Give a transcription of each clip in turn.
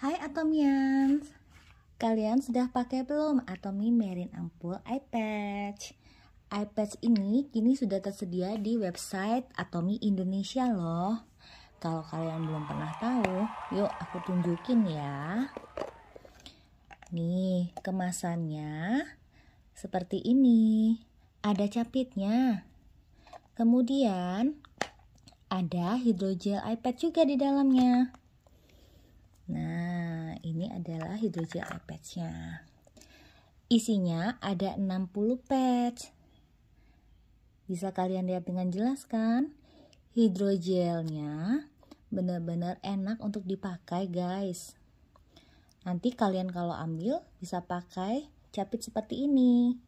Hai Atomians, kalian sudah pakai belum Atomi Marine Ampul Eye Patch? ini kini sudah tersedia di website Atomi Indonesia loh. Kalau kalian belum pernah tahu, yuk aku tunjukin ya. Nih, kemasannya seperti ini. Ada capitnya. Kemudian ada hidrogel iPad juga di dalamnya. Nah, ini adalah hidrogel iPads-nya. Isinya ada 60 patch. Bisa kalian lihat dengan jelas kan? Hidrogelnya benar-benar enak untuk dipakai guys. Nanti kalian kalau ambil bisa pakai capit seperti ini.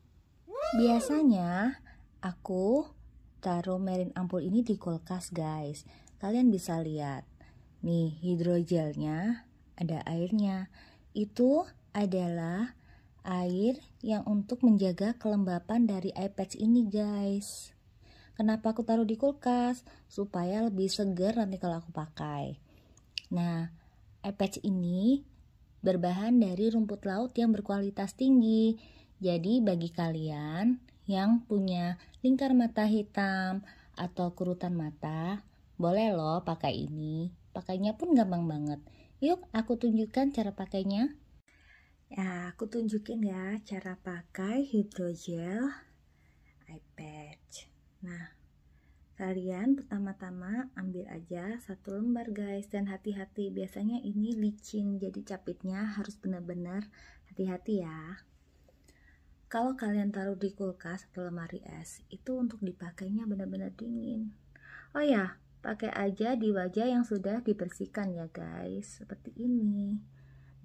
Biasanya aku taruh merin ampul ini di kulkas guys. Kalian bisa lihat. Nih hidrogelnya ada airnya. Itu adalah air yang untuk menjaga kelembapan dari iPad ini guys. Kenapa aku taruh di kulkas? Supaya lebih segar nanti kalau aku pakai. Nah, iPad ini berbahan dari rumput laut yang berkualitas tinggi. Jadi bagi kalian yang punya lingkar mata hitam atau kerutan mata, boleh loh pakai ini. Pakainya pun gampang banget. Yuk, aku tunjukkan cara pakainya. Ya, aku tunjukin ya cara pakai hidrogel eye patch. Nah, kalian pertama-tama ambil aja satu lembar guys dan hati-hati biasanya ini licin jadi capitnya harus benar-benar hati-hati ya. Kalau kalian taruh di kulkas atau lemari es, itu untuk dipakainya benar-benar dingin. Oh ya, pakai aja di wajah yang sudah dibersihkan ya guys seperti ini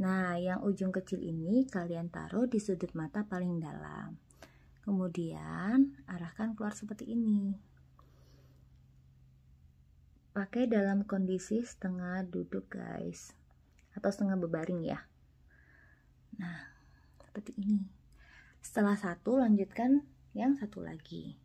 nah yang ujung kecil ini kalian taruh di sudut mata paling dalam kemudian arahkan keluar seperti ini pakai dalam kondisi setengah duduk guys atau setengah berbaring ya nah seperti ini setelah satu lanjutkan yang satu lagi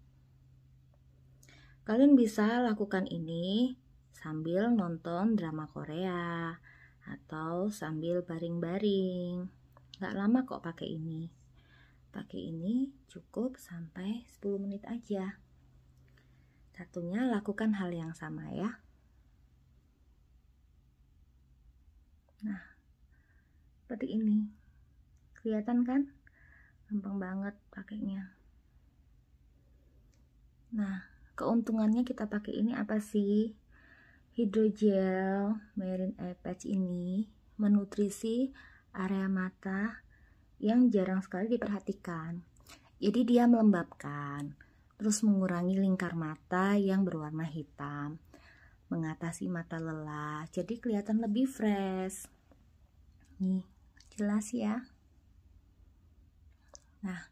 Kalian bisa lakukan ini sambil nonton drama Korea atau sambil baring-baring. Gak lama kok pakai ini. Pakai ini cukup sampai 10 menit aja. Satunya lakukan hal yang sama ya. Nah, seperti ini. Kelihatan kan? Gampang banget pakainya. Nah, keuntungannya kita pakai ini apa sih hidrogel marine eye patch ini menutrisi area mata yang jarang sekali diperhatikan jadi dia melembabkan terus mengurangi lingkar mata yang berwarna hitam mengatasi mata lelah jadi kelihatan lebih fresh nih jelas ya nah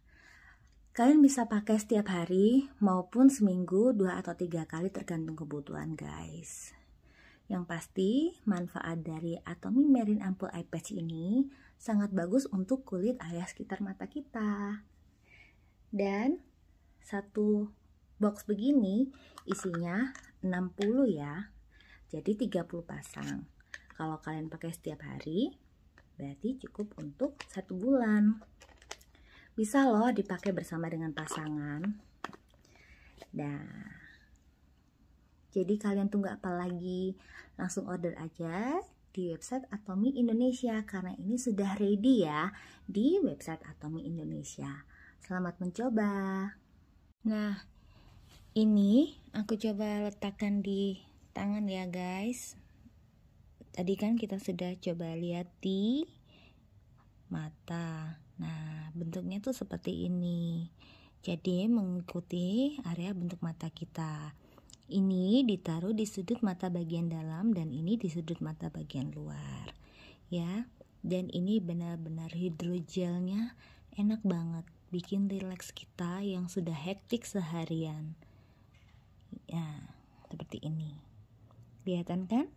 Kalian bisa pakai setiap hari maupun seminggu dua atau tiga kali tergantung kebutuhan guys. Yang pasti manfaat dari Atomy Marine Ampoule Eye Patch ini sangat bagus untuk kulit area sekitar mata kita. Dan satu box begini isinya 60 ya. Jadi 30 pasang. Kalau kalian pakai setiap hari berarti cukup untuk satu bulan bisa loh dipakai bersama dengan pasangan nah jadi kalian tunggu apa lagi langsung order aja di website Atomi Indonesia karena ini sudah ready ya di website Atomi Indonesia. Selamat mencoba. Nah, ini aku coba letakkan di tangan ya guys. Tadi kan kita sudah coba lihat di mata bentuknya tuh seperti ini jadi mengikuti area bentuk mata kita ini ditaruh di sudut mata bagian dalam dan ini di sudut mata bagian luar ya dan ini benar-benar hidrogelnya enak banget bikin rileks kita yang sudah hektik seharian ya seperti ini kelihatan kan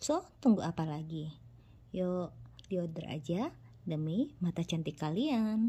so tunggu apa lagi yuk diorder aja demi mata cantik kalian.